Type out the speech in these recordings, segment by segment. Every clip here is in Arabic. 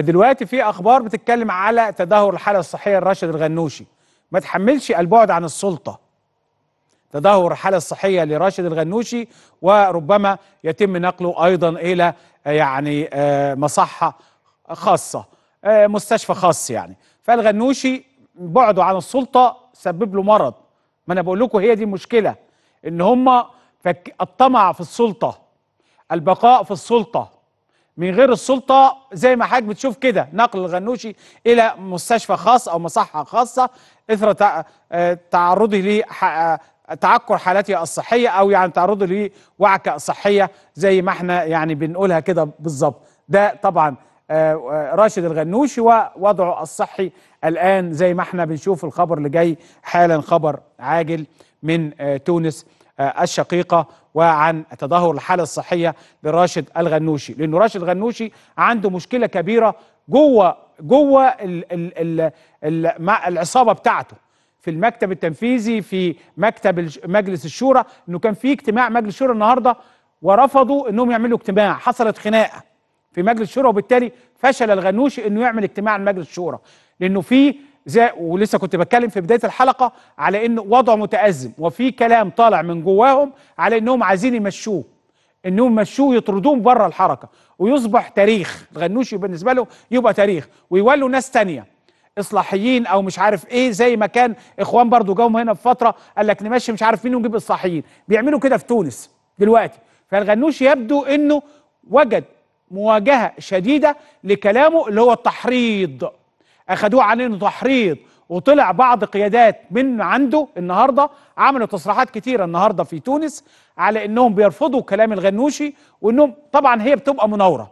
دلوقتي في اخبار بتتكلم على تدهور الحاله الصحيه لراشد الغنوشي ما تحملش البعد عن السلطه تدهور الحاله الصحيه لراشد الغنوشي وربما يتم نقله ايضا الى يعني آه، مصحه خاصه آه، مستشفى خاص يعني فالغنوشي بعده عن السلطه سبب له مرض ما انا بقول لكم هي دي المشكله ان هم الطمع في السلطه البقاء في السلطه من غير السلطة زي ما حضرتك بتشوف كده نقل الغنوشي إلى مستشفى خاص أو مصحة خاصة إثر آه، تعرضه لتعكر آه، حالته الصحية أو يعني تعرضه لوعكة صحية زي ما احنا يعني بنقولها كده بالظبط ده طبعا آه، راشد الغنوشي ووضعه الصحي الآن زي ما احنا بنشوف الخبر اللي جاي حالا خبر عاجل من تونس آه، الشقيقة وعن تدهور الحالة الصحية لراشد الغنوشي لأنه راشد الغنوشي عنده مشكلة كبيرة جوه جوه الـ الـ الـ مع العصابة بتاعته في المكتب التنفيذي في مكتب مجلس الشورى انه كان في اجتماع مجلس الشورى النهارده ورفضوا انهم يعملوا اجتماع حصلت خناقه في مجلس الشورى وبالتالي فشل الغنوشي انه يعمل اجتماع لمجلس الشورى لانه في زي ولسه كنت بتكلم في بدايه الحلقه على ان وضعه متازم وفي كلام طالع من جواهم على انهم عايزين يمشوه انهم يمشوه يطردوه بره الحركه ويصبح تاريخ الغنوشي بالنسبه له يبقى تاريخ ويولوا ناس تانية اصلاحيين او مش عارف ايه زي ما كان اخوان برضو جاهم هنا في فتره قال لك نمشي مش عارف مين ونجيب اصلاحيين بيعملوا كده في تونس دلوقتي فالغنوشي يبدو انه وجد مواجهه شديده لكلامه اللي هو التحريض اخدوه عنه تحريض وطلع بعض قيادات من عنده النهارده عملوا تصريحات كتيره النهارده في تونس على انهم بيرفضوا كلام الغنوشي وانهم طبعا هي بتبقى مناوره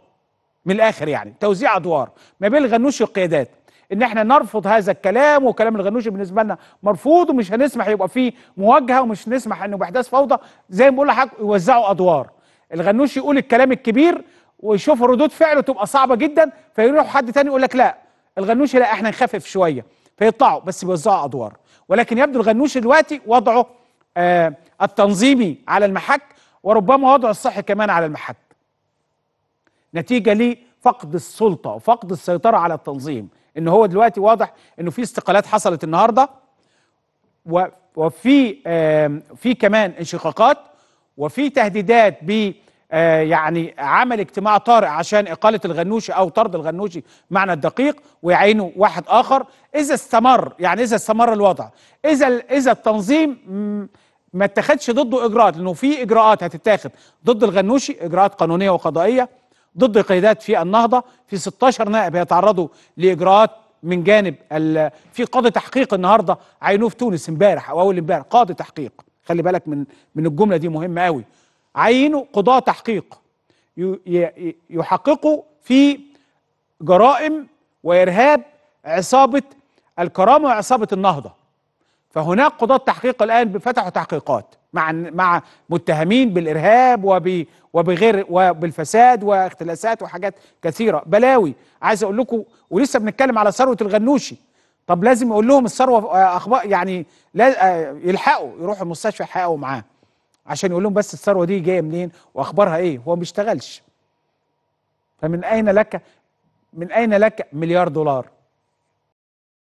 من الاخر يعني توزيع ادوار ما بين الغنوشي والقيادات ان احنا نرفض هذا الكلام وكلام الغنوشي بالنسبه لنا مرفوض ومش هنسمح يبقى فيه مواجهه ومش نسمح انه باحداث فوضى زي ما بقول لحضرتك يوزعوا ادوار الغنوشي يقول الكلام الكبير ويشوف ردود فعله تبقى صعبه جدا فيروح حد تاني يقول لك لا الغنوش لا احنا نخفف شويه فيطلعوا بس بيوزعوا ادوار ولكن يبدو الغنوش دلوقتي وضعه آه التنظيمي على المحك وربما وضعه الصحي كمان على المحك نتيجه لفقد السلطه وفقد السيطره على التنظيم ان هو دلوقتي واضح انه في استقالات حصلت النهارده وفي آه في كمان انشقاقات وفي تهديدات ب آه، يعني عمل اجتماع طارئ عشان إقالة الغنوشي أو طرد الغنوشي معنى الدقيق ويعينه واحد آخر إذا استمر يعني إذا استمر الوضع إذا إذا التنظيم ما اتخذش ضده إجراءات لأنه في إجراءات هتتاخد ضد الغنوشي إجراءات قانونية وقضائية ضد قيادات في النهضة في 16 نائب هيتعرضوا لإجراءات من جانب في قاضي تحقيق النهارده عينوه في تونس امبارح او اول امبارح قاضي تحقيق خلي بالك من من الجمله دي مهمه قوي عينوا قضاة تحقيق يحققوا في جرائم وإرهاب عصابة الكرامة وعصابة النهضة فهناك قضاة تحقيق الآن فتحوا تحقيقات مع مع متهمين بالارهاب وب وبغير وبالفساد واختلاسات وحاجات كثيره بلاوي عايز اقول لكم ولسه بنتكلم على ثروه الغنوشي طب لازم اقول لهم الثروه آه، اخبار يعني آه، يلحقوا يروحوا المستشفى يحققوا معاه عشان يقول لهم بس الثروه دي جايه منين واخبارها ايه هو ما بيشتغلش فمن اين لك من اين لك مليار دولار